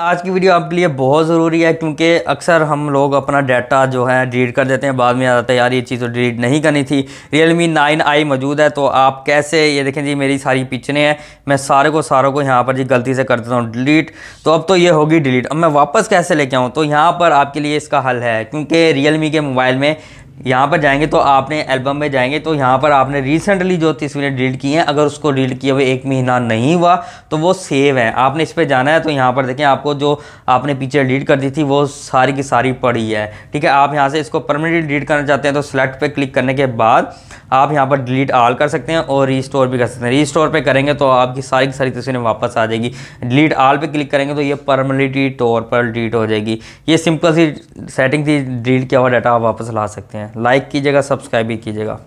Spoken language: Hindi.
आज की वीडियो आपके लिए बहुत ज़रूरी है क्योंकि अक्सर हम लोग अपना डाटा जो है डिलीट कर देते हैं बाद में आता है यार ये चीज़ तो डिलीट नहीं करनी थी रियल मी नाइन आई मौजूद है तो आप कैसे ये देखें जी मेरी सारी पिक्चरें हैं मैं सारे को सारों को यहाँ पर जी गलती से कर देता हूँ डिलीट तो अब तो ये होगी डिलीट अब मैं वापस कैसे लेके आऊँ तो यहाँ पर आपके लिए इसका हल है क्योंकि रियल मी के मोबाइल में यहाँ पर जाएंगे तो आपने एल्बम में जाएंगे तो यहाँ पर आपने रिसेंटली जो तस्वीरें डिलीट की हैं अगर उसको डिलीट किए हुए एक महीना नहीं हुआ तो वो सेव है आपने इस पर जाना है तो यहाँ पर देखें आपको जो आपने पिक्चर डिलीट कर दी थी वो सारी की सारी पड़ी है ठीक है आप यहाँ से इसको परमानेंटली डिलीट करना चाहते हैं तो सिलेक्ट पर क्लिक करने के बाद आप यहाँ पर डिलीट आल कर सकते हैं और रीस्टोर भी कर सकते हैं रीस्टोर पर करेंगे तो आपकी सारी की सारी तस्वीरें वापस आ जाएगी डिलीट आल पर क्लिक करेंगे तो ये परमानेंटली तौर पर डिलीट हो जाएगी ये सिंपल सी सेटिंग थी डिलीट किया हुआ डाटा आप वापस ला सकते हैं हैं लाइक कीजिएगा सब्सक्राइब भी कीजिएगा